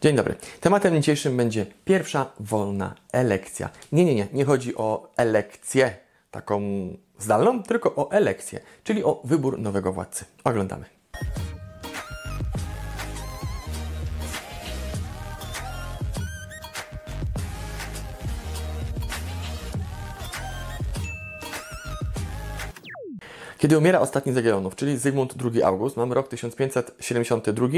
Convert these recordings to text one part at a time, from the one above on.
Dzień dobry. Tematem dzisiejszym będzie pierwsza wolna elekcja. Nie, nie, nie. Nie chodzi o elekcję taką zdalną, tylko o elekcję, czyli o wybór nowego władcy. Oglądamy. Kiedy umiera ostatni z Jagiellonów, czyli Zygmunt II August, mamy rok 1572,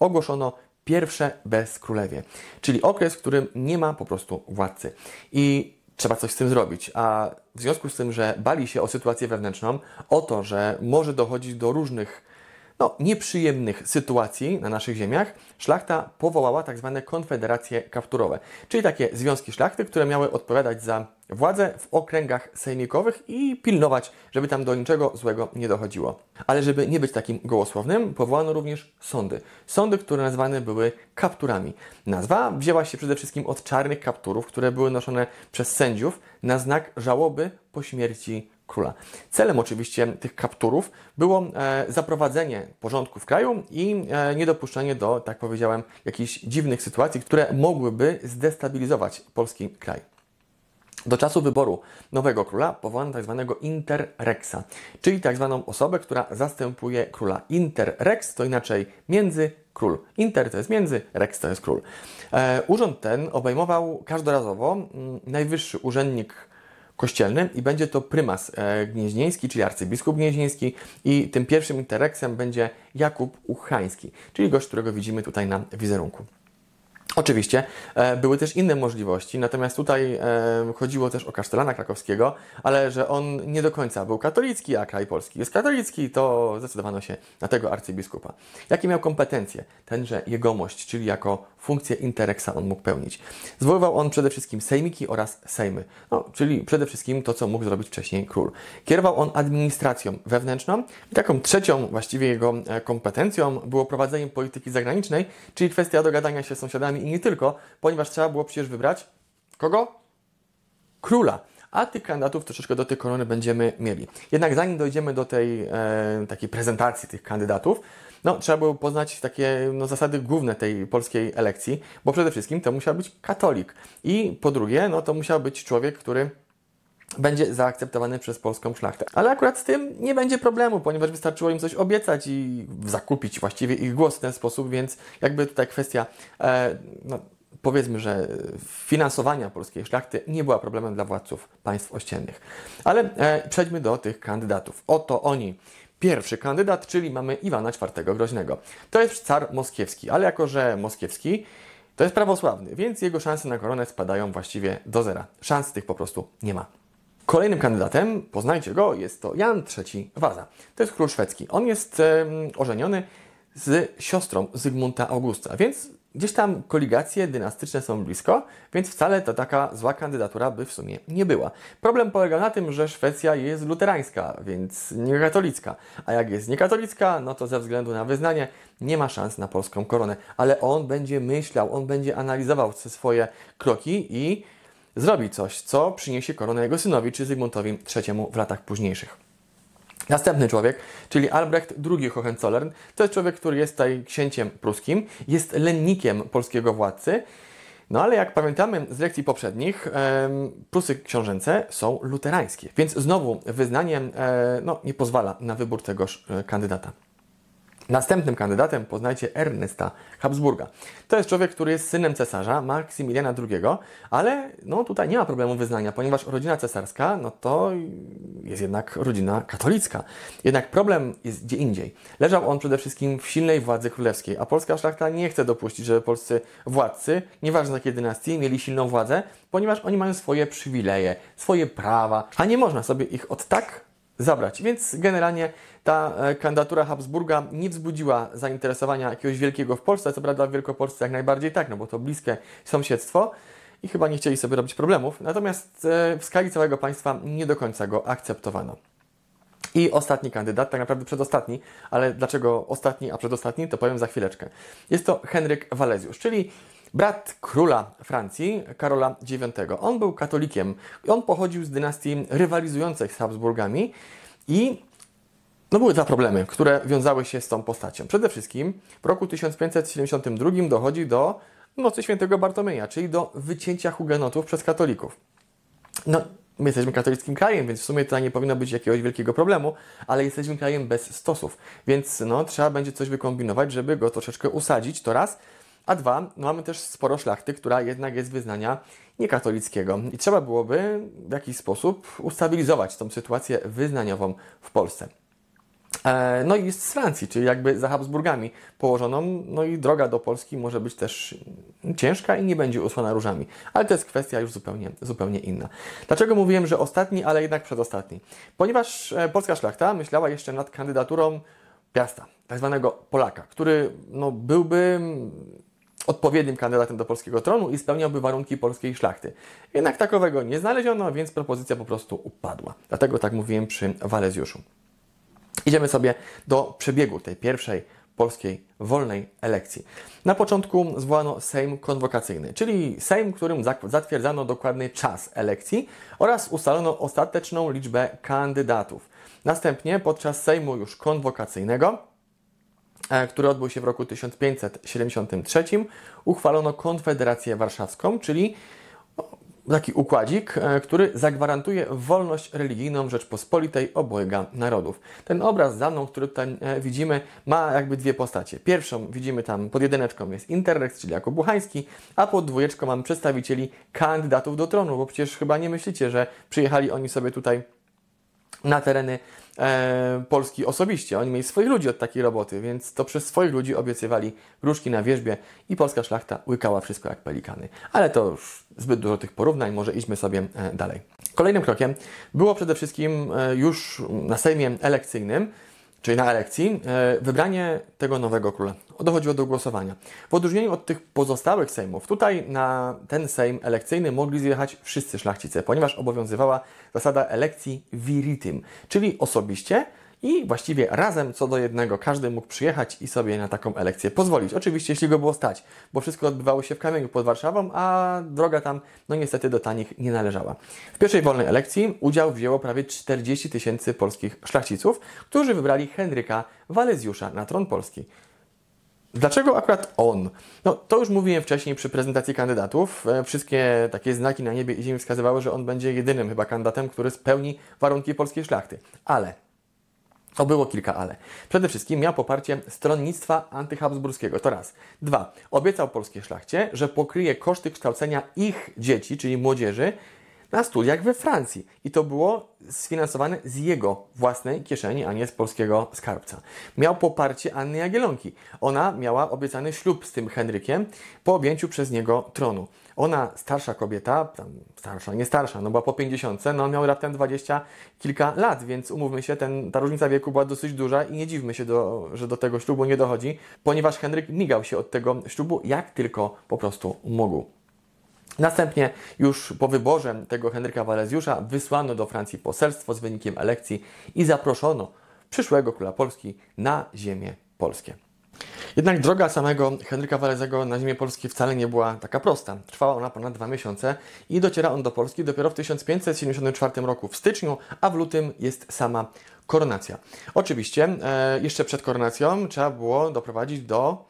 ogłoszono pierwsze bez królewie, czyli okres, w którym nie ma po prostu władcy. I trzeba coś z tym zrobić. A w związku z tym, że bali się o sytuację wewnętrzną, o to, że może dochodzić do różnych no, nieprzyjemnych sytuacji na naszych ziemiach, szlachta powołała tak zwane konfederacje kapturowe, czyli takie związki szlachty, które miały odpowiadać za władzę w okręgach sejmikowych i pilnować, żeby tam do niczego złego nie dochodziło. Ale żeby nie być takim gołosłownym, powołano również sądy. Sądy, które nazwane były kapturami. Nazwa wzięła się przede wszystkim od czarnych kapturów, które były noszone przez sędziów na znak żałoby po śmierci króla. Celem oczywiście tych kapturów było e, zaprowadzenie porządku w kraju i e, niedopuszczenie do, tak powiedziałem, jakichś dziwnych sytuacji, które mogłyby zdestabilizować polski kraj. Do czasu wyboru nowego króla powołano tzw. Tak interrexa, czyli tzw. Tak osobę, która zastępuje króla. Interrex to inaczej między król. Inter to jest między, rex to jest król. E, urząd ten obejmował każdorazowo mm, najwyższy urzędnik kościelny i będzie to prymas e, gnieźnieński, czyli arcybiskup gnieźnieński i tym pierwszym interreksem będzie Jakub Uchański, czyli gość, którego widzimy tutaj na wizerunku. Oczywiście e, były też inne możliwości, natomiast tutaj e, chodziło też o kasztelana krakowskiego, ale że on nie do końca był katolicki, a kraj polski jest katolicki, to zdecydowano się na tego arcybiskupa. Jakie miał kompetencje? Tenże jegomość, czyli jako funkcję interesa on mógł pełnić. Zwoływał on przede wszystkim sejmiki oraz sejmy, no, czyli przede wszystkim to, co mógł zrobić wcześniej król. Kierował on administracją wewnętrzną i taką trzecią właściwie jego e, kompetencją było prowadzenie polityki zagranicznej, czyli kwestia dogadania się z sąsiadami i nie tylko, ponieważ trzeba było przecież wybrać kogo? Króla. A tych kandydatów troszeczkę do tej korony będziemy mieli. Jednak zanim dojdziemy do tej e, takiej prezentacji tych kandydatów, no, trzeba było poznać takie no, zasady główne tej polskiej elekcji, bo przede wszystkim to musiał być katolik. I po drugie, no, to musiał być człowiek, który będzie zaakceptowany przez polską szlachtę. Ale akurat z tym nie będzie problemu, ponieważ wystarczyło im coś obiecać i zakupić właściwie ich głos w ten sposób, więc jakby tutaj kwestia, e, no, powiedzmy, że finansowania polskiej szlachty nie była problemem dla władców państw ościennych. Ale e, przejdźmy do tych kandydatów. Oto oni. Pierwszy kandydat, czyli mamy Iwana IV Groźnego. To jest car moskiewski, ale jako, że moskiewski, to jest prawosławny, więc jego szanse na koronę spadają właściwie do zera. Szans tych po prostu nie ma. Kolejnym kandydatem, poznajcie go, jest to Jan III Waza. To jest król szwedzki. On jest ożeniony z siostrą Zygmunta Augusta, więc gdzieś tam koligacje dynastyczne są blisko, więc wcale to taka zła kandydatura by w sumie nie była. Problem polega na tym, że Szwecja jest luterańska, więc nie katolicka, a jak jest niekatolicka, no to ze względu na wyznanie nie ma szans na polską koronę, ale on będzie myślał, on będzie analizował swoje kroki i zrobi coś, co przyniesie koronę jego synowi czy Zygmuntowi III w latach późniejszych. Następny człowiek, czyli Albrecht II Hohenzollern, to jest człowiek, który jest tutaj księciem pruskim, jest lennikiem polskiego władcy. No ale jak pamiętamy z lekcji poprzednich, Prusy książęce są luterańskie, więc znowu wyznanie e, no, nie pozwala na wybór tegoż e, kandydata. Następnym kandydatem poznajcie Ernesta Habsburga. To jest człowiek, który jest synem cesarza Maksymiliana II, ale no, tutaj nie ma problemu wyznania, ponieważ rodzina cesarska no, to jest jednak rodzina katolicka. Jednak problem jest gdzie indziej. Leżał on przede wszystkim w silnej władzy królewskiej, a polska szlachta nie chce dopuścić, żeby polscy władcy, nieważne jakiej dynastii, mieli silną władzę, ponieważ oni mają swoje przywileje, swoje prawa, a nie można sobie ich od tak zabrać. Więc generalnie ta e, kandydatura Habsburga nie wzbudziła zainteresowania jakiegoś wielkiego w Polsce, co prawda w Wielkopolsce jak najbardziej tak, no bo to bliskie sąsiedztwo i chyba nie chcieli sobie robić problemów, natomiast e, w skali całego państwa nie do końca go akceptowano. I ostatni kandydat, tak naprawdę przedostatni, ale dlaczego ostatni, a przedostatni, to powiem za chwileczkę. Jest to Henryk Walezjusz, czyli brat króla Francji, Karola IX. On był katolikiem. On pochodził z dynastii rywalizujących z Habsburgami i no były dwa problemy, które wiązały się z tą postacią. Przede wszystkim w roku 1572 dochodzi do Nocy Świętego Bartolomeja, czyli do wycięcia hugenotów przez katolików. No, my jesteśmy katolickim krajem, więc w sumie to nie powinno być jakiegoś wielkiego problemu, ale jesteśmy krajem bez stosów, więc no, trzeba będzie coś wykombinować, żeby go troszeczkę usadzić, to raz – a dwa, no mamy też sporo szlachty, która jednak jest wyznania niekatolickiego. I trzeba byłoby w jakiś sposób ustabilizować tą sytuację wyznaniową w Polsce. E, no i jest z Francji, czyli jakby za Habsburgami położoną, no i droga do Polski może być też ciężka i nie będzie usłana różami. Ale to jest kwestia już zupełnie, zupełnie inna. Dlaczego mówiłem, że ostatni, ale jednak przedostatni? Ponieważ e, polska szlachta myślała jeszcze nad kandydaturą Piasta, tak zwanego Polaka, który no, byłby odpowiednim kandydatem do polskiego tronu i spełniałby warunki polskiej szlachty. Jednak takowego nie znaleziono, więc propozycja po prostu upadła. Dlatego tak mówiłem przy Walezjuszu. Idziemy sobie do przebiegu tej pierwszej polskiej wolnej elekcji. Na początku zwołano Sejm Konwokacyjny, czyli Sejm, którym zatwierdzano dokładny czas elekcji oraz ustalono ostateczną liczbę kandydatów. Następnie podczas Sejmu już konwokacyjnego E, który odbył się w roku 1573, uchwalono Konfederację Warszawską, czyli no, taki układzik, e, który zagwarantuje wolność religijną Rzeczpospolitej obojga narodów. Ten obraz za mną, który tutaj e, widzimy, ma jakby dwie postacie. Pierwszą widzimy tam, pod jedyneczką jest Interrex, czyli jako Buchański, a pod dwójeczką mamy przedstawicieli kandydatów do tronu, bo przecież chyba nie myślicie, że przyjechali oni sobie tutaj na tereny e, Polski osobiście. Oni mieli swoich ludzi od takiej roboty, więc to przez swoich ludzi obiecywali różki na wierzbie i polska szlachta łykała wszystko jak pelikany. Ale to już zbyt dużo tych porównań, może idźmy sobie e, dalej. Kolejnym krokiem było przede wszystkim e, już na Sejmie elekcyjnym czyli na elekcji, e, wybranie tego nowego króla. Dochodziło do głosowania. W odróżnieniu od tych pozostałych sejmów, tutaj na ten sejm elekcyjny mogli zjechać wszyscy szlachcice, ponieważ obowiązywała zasada elekcji viritim, czyli osobiście i właściwie razem co do jednego każdy mógł przyjechać i sobie na taką elekcję pozwolić. Oczywiście, jeśli go było stać, bo wszystko odbywało się w kamieniu pod Warszawą, a droga tam, no niestety, do tanich nie należała. W pierwszej wolnej elekcji udział wzięło prawie 40 tysięcy polskich szlachciców, którzy wybrali Henryka Walezjusza na tron Polski. Dlaczego akurat on? No, to już mówiłem wcześniej przy prezentacji kandydatów. E, wszystkie takie znaki na niebie i ziemi wskazywały, że on będzie jedynym chyba kandydatem, który spełni warunki polskiej szlachty. Ale to było kilka ale. Przede wszystkim miał poparcie stronnictwa antyhabsburskiego, to raz. Dwa, obiecał polskiej szlachcie, że pokryje koszty kształcenia ich dzieci, czyli młodzieży, na studiach we Francji. I to było sfinansowane z jego własnej kieszeni, a nie z polskiego skarbca. Miał poparcie Anny Jagielonki. Ona miała obiecany ślub z tym Henrykiem po objęciu przez niego tronu. Ona, starsza kobieta, tam starsza, nie starsza, no była po 50, no miał raptem dwadzieścia kilka lat, więc umówmy się, ten, ta różnica wieku była dosyć duża i nie dziwmy się, do, że do tego ślubu nie dochodzi, ponieważ Henryk migał się od tego ślubu jak tylko po prostu mógł. Następnie już po wyborze tego Henryka Walezjusza wysłano do Francji poselstwo z wynikiem elekcji i zaproszono przyszłego króla Polski na ziemię polskie. Jednak droga samego Henryka Walezego na ziemię Polski wcale nie była taka prosta. Trwała ona ponad dwa miesiące i dociera on do Polski dopiero w 1574 roku w styczniu, a w lutym jest sama koronacja. Oczywiście e, jeszcze przed koronacją trzeba było doprowadzić do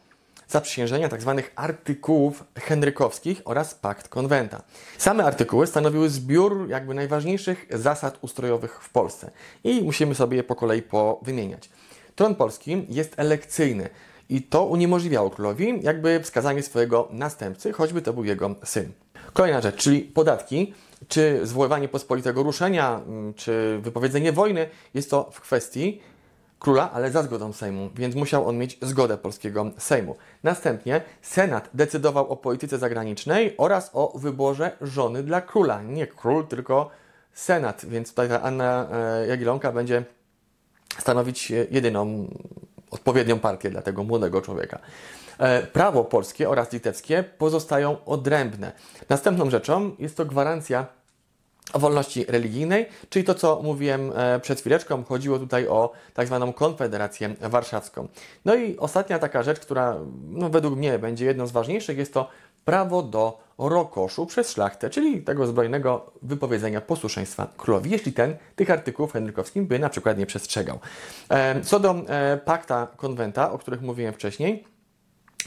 zaprzysiężenia tzw. Tak artykułów henrykowskich oraz pakt konwenta. Same artykuły stanowiły zbiór jakby najważniejszych zasad ustrojowych w Polsce i musimy sobie je po kolei powymieniać. Tron polski jest elekcyjny i to uniemożliwiało królowi jakby wskazanie swojego następcy, choćby to był jego syn. Kolejna rzecz, czyli podatki, czy zwoływanie pospolitego ruszenia, mm, czy wypowiedzenie wojny, jest to w kwestii króla, ale za zgodą Sejmu, więc musiał on mieć zgodę polskiego Sejmu. Następnie Senat decydował o polityce zagranicznej oraz o wyborze żony dla króla. Nie król, tylko Senat, więc tutaj ta Anna e, Jagiellonka będzie stanowić e, jedyną odpowiednią partię dla tego młodego człowieka. E, prawo polskie oraz litewskie pozostają odrębne. Następną rzeczą jest to gwarancja wolności religijnej, czyli to, co mówiłem e, przed chwileczką, chodziło tutaj o tak zwaną Konfederację Warszawską. No i ostatnia taka rzecz, która no, według mnie będzie jedną z ważniejszych, jest to prawo do rokoszu przez szlachtę, czyli tego zbrojnego wypowiedzenia posłuszeństwa królowi, jeśli ten tych artykułów Henrykowskim by na przykład nie przestrzegał. E, co do e, pakta konwenta, o których mówiłem wcześniej,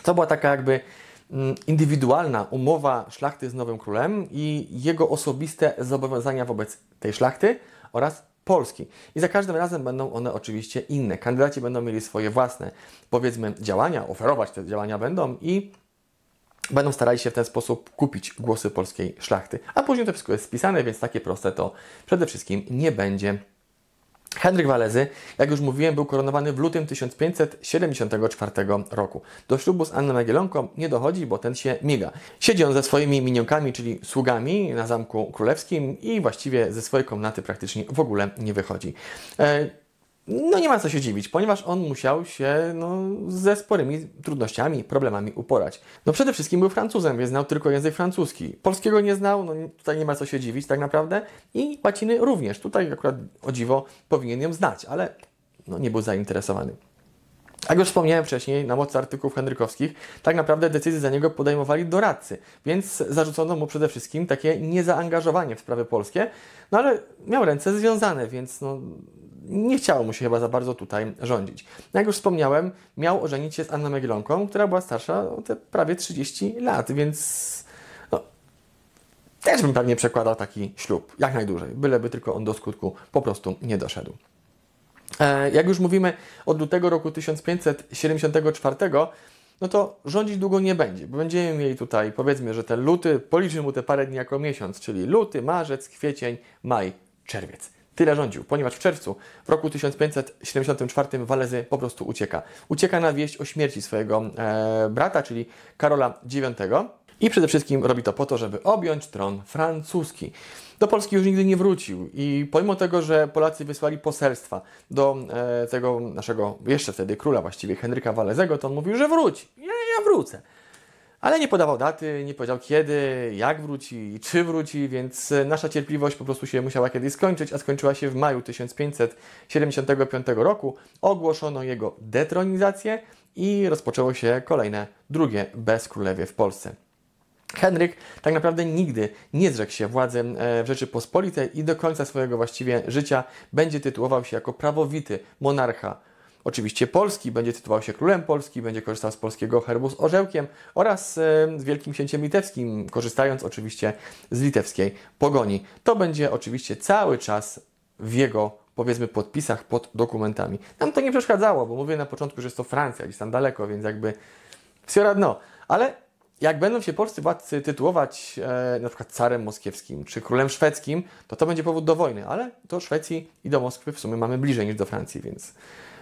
to była taka jakby Mm, indywidualna umowa szlachty z nowym królem i jego osobiste zobowiązania wobec tej szlachty oraz Polski. I za każdym razem będą one oczywiście inne. Kandydaci będą mieli swoje własne, powiedzmy, działania, oferować te działania będą i będą starali się w ten sposób kupić głosy polskiej szlachty. A później to wszystko jest spisane, więc takie proste to przede wszystkim nie będzie. Henryk Walezy, jak już mówiłem, był koronowany w lutym 1574 roku. Do ślubu z Anną Magielonką nie dochodzi, bo ten się miga. Siedzi on ze swoimi minionkami, czyli sługami na Zamku Królewskim i właściwie ze swojej komnaty praktycznie w ogóle nie wychodzi. E no nie ma co się dziwić, ponieważ on musiał się no, ze sporymi trudnościami, problemami uporać. No przede wszystkim był Francuzem, więc znał tylko język francuski. Polskiego nie znał, no tutaj nie ma co się dziwić tak naprawdę. I łaciny również. Tutaj akurat o dziwo powinien ją znać, ale no, nie był zainteresowany. Jak już wspomniałem wcześniej, na mocy artykułów henrykowskich, tak naprawdę decyzje za niego podejmowali doradcy, więc zarzucono mu przede wszystkim takie niezaangażowanie w sprawy polskie, no ale miał ręce związane, więc no, nie chciało mu się chyba za bardzo tutaj rządzić. Jak już wspomniałem, miał ożenić się z Anną Megilonką, która była starsza o te prawie 30 lat, więc no, też bym pewnie przekładał taki ślub, jak najdłużej, byleby tylko on do skutku po prostu nie doszedł. E, jak już mówimy, od lutego roku 1574 no to rządzić długo nie będzie, bo będziemy mieli tutaj, powiedzmy, że te luty, policzmy mu te parę dni jako miesiąc, czyli luty, marzec, kwiecień, maj, czerwiec tyle rządził, ponieważ w czerwcu w roku 1574 Walezy po prostu ucieka. Ucieka na wieść o śmierci swojego e, brata, czyli Karola IX. I przede wszystkim robi to po to, żeby objąć tron francuski. Do Polski już nigdy nie wrócił i pomimo tego, że Polacy wysłali poselstwa do e, tego naszego jeszcze wtedy króla właściwie Henryka Walezego, to on mówił, że wróci. Ja, ja wrócę. Ale nie podawał daty, nie powiedział kiedy, jak wróci, czy wróci, więc e, nasza cierpliwość po prostu się musiała kiedyś skończyć, a skończyła się w maju 1575 roku. Ogłoszono jego detronizację i rozpoczęło się kolejne, drugie bezkrólewie w Polsce. Henryk tak naprawdę nigdy nie zrzekł się władzy e, w Rzeczypospolitej i do końca swojego właściwie życia będzie tytułował się jako prawowity monarcha oczywiście Polski, będzie tytułował się królem Polski, będzie korzystał z polskiego herbu z orzełkiem oraz e, z wielkim księciem litewskim, korzystając oczywiście z litewskiej pogoni. To będzie oczywiście cały czas w jego powiedzmy podpisach pod dokumentami. Nam to nie przeszkadzało, bo mówię na początku, że jest to Francja, gdzieś tam daleko, więc jakby wsiora dno. Ale jak będą się polscy władcy tytułować e, na przykład carem moskiewskim czy królem szwedzkim, to to będzie powód do wojny, ale do Szwecji i do Moskwy w sumie mamy bliżej niż do Francji, więc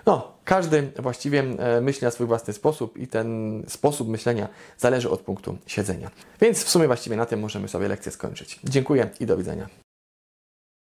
no, każdy właściwie e, myśli na swój własny sposób i ten sposób myślenia zależy od punktu siedzenia. Więc w sumie właściwie na tym możemy sobie lekcję skończyć. Dziękuję i do widzenia.